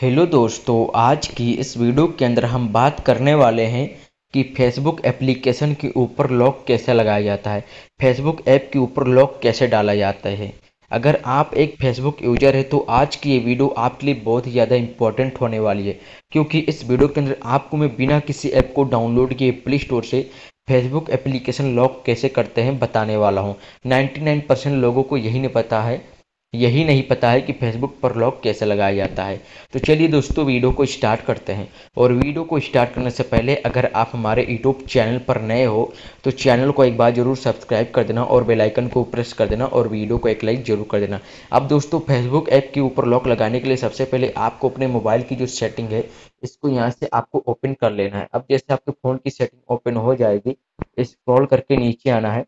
hello दोस्तों आज की इस वीडियो के अंदर हम बात करने वाले हैं कि फेसबुक एप्लीकेशन के ऊपर लॉक कैसे लगाया जाता है फेसबुक ऐप के ऊपर लॉक कैसे डाला जाता है अगर आप एक फेसबुक यूजर है तो आज की ये वीडियो आपके लिए बहुत ही ज़्यादा इंपॉर्टेंट होने वाली है क्योंकि इस वीडियो के अंदर आपको मैं बिना किसी ऐप को डाउनलोड किए प्ले स्टोर से फेसबुक एप्लीकेशन लॉक कैसे करते हैं बताने वाला हूँ 99% लोगों को यही नहीं पता है यही नहीं पता है कि फेसबुक पर लॉक कैसे लगाया जाता है तो चलिए दोस्तों वीडियो को स्टार्ट करते हैं और वीडियो को स्टार्ट करने से पहले अगर आप हमारे यूट्यूब चैनल पर नए हो तो चैनल को एक बार ज़रूर सब्सक्राइब कर देना और बेल आइकन को प्रेस कर देना और वीडियो को एक लाइक ज़रूर कर देना अब दोस्तों फेसबुक ऐप के ऊपर लॉक लगाने के लिए सबसे पहले आपको अपने मोबाइल की जो सेटिंग है इसको यहाँ से आपको ओपन कर लेना है अब जैसे आपके फ़ोन की सेटिंग ओपन हो जाएगी स्क्रॉल करके नीचे आना है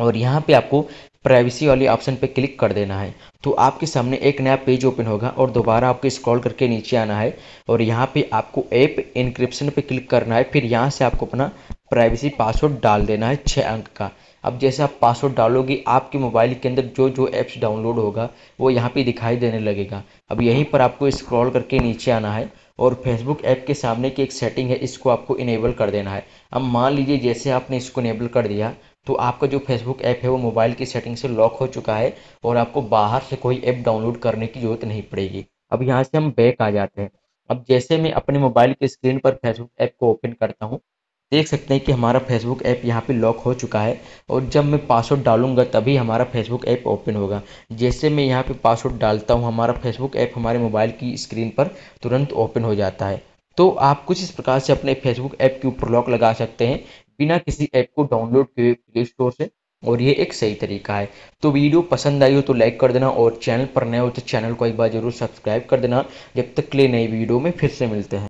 और यहाँ पे आपको प्राइवेसी वाले ऑप्शन पे क्लिक कर देना है तो आपके सामने एक नया पेज ओपन होगा और दोबारा आपको स्क्रॉल करके नीचे आना है और यहाँ पे आपको ऐप इंक्रिप्शन पे क्लिक करना है फिर यहाँ से आपको अपना प्राइवेसी पासवर्ड डाल देना है छः अंक का अब जैसे आप पासवर्ड डालोगे आपके मोबाइल के अंदर जो जो ऐप्स डाउनलोड होगा वो यहाँ पर दिखाई देने लगेगा अब यहीं पर आपको स्क्रॉल करके नीचे आना है और फेसबुक ऐप के सामने की एक सेटिंग है इसको आपको इनेबल कर देना है अब मान लीजिए जैसे आपने इसको इनेबल कर दिया तो आपका जो फेसबुक ऐप है वो मोबाइल की सेटिंग से लॉक हो चुका है और आपको बाहर से कोई ऐप डाउनलोड करने की ज़रूरत नहीं पड़ेगी अब यहाँ से हम बैक आ जाते हैं अब जैसे मैं अपने मोबाइल की स्क्रीन पर फेसबुक ऐप को ओपन करता हूँ देख सकते हैं कि हमारा फेसबुक ऐप यहाँ पे लॉक हो चुका है और जब मैं पासवर्ड डालूंगा तभी हमारा फेसबुक ऐप ओपन होगा जैसे मैं यहाँ पे पासवर्ड डालता हूँ हमारा फेसबुक ऐप हमारे मोबाइल की स्क्रीन पर तुरंत ओपन हो जाता है तो आप कुछ इस प्रकार से अपने फेसबुक ऐप के ऊपर लॉक लगा सकते हैं बिना किसी ऐप को डाउनलोड किए प्ले स्टोर से और ये एक सही तरीका है तो वीडियो पसंद आई हो तो लाइक कर देना और चैनल पर नए हो तो चैनल को एक बार जरूर सब्सक्राइब कर देना जब तक के लिए नई वीडियो में फिर से मिलते हैं